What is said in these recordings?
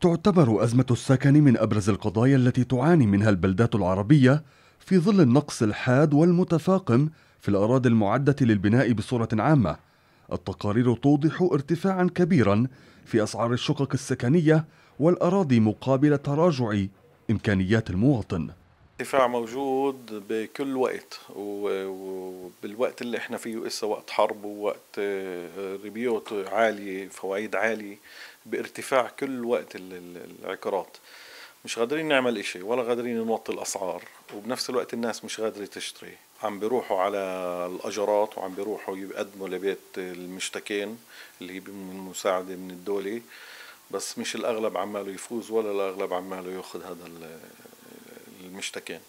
تعتبر أزمة السكن من أبرز القضايا التي تعاني منها البلدات العربية في ظل النقص الحاد والمتفاقم في الأراضي المعدة للبناء بصورة عامة. التقارير توضح ارتفاعا كبيرا في أسعار الشقق السكنية والأراضي مقابل تراجع إمكانيات المواطن. ارتفاع موجود بكل وقت و... بالوقت اللي احنا فيه اسا إيه وقت حرب ووقت آه، ريبيوت عالية فوايد عالية بارتفاع كل وقت العقارات مش قادرين نعمل اشي ولا قادرين نوطي الاسعار وبنفس الوقت الناس مش قادرة تشتري عم بيروحوا على الاجارات وعم بيروحوا يقدموا لبيت المشتكين اللي هي من مساعدة من الدولة بس مش الاغلب عماله يفوز ولا الاغلب عماله ياخذ هذا المشتكين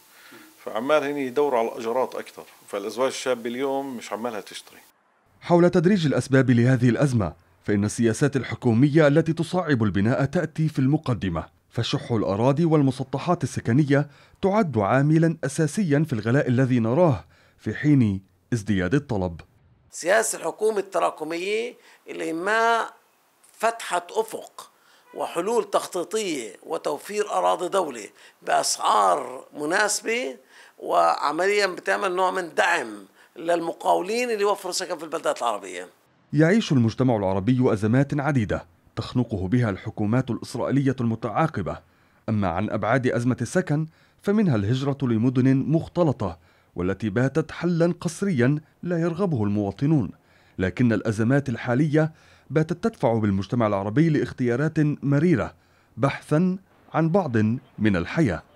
فعمال هني يدوروا على الأجرات أكثر فالأزواج الشابة اليوم مش عمالها تشتري حول تدريج الأسباب لهذه الأزمة فإن السياسات الحكومية التي تصعب البناء تأتي في المقدمة فشح الأراضي والمسطحات السكنية تعد عاملا أساسيا في الغلاء الذي نراه في حين ازدياد الطلب سياسة الحكومة التراكمية اللي ما فتحت أفق وحلول تخطيطية وتوفير أراضي دولة بأسعار مناسبة وعمليا بتعمل نوع من دعم للمقاولين اللي يوفروا سكن في البلدات العربية يعيش المجتمع العربي أزمات عديدة تخنقه بها الحكومات الإسرائيلية المتعاقبة أما عن أبعاد أزمة السكن فمنها الهجرة لمدن مختلطة والتي باتت حلا قصريا لا يرغبه المواطنون لكن الأزمات الحالية باتت تدفع بالمجتمع العربي لاختيارات مريرة بحثا عن بعض من الحياه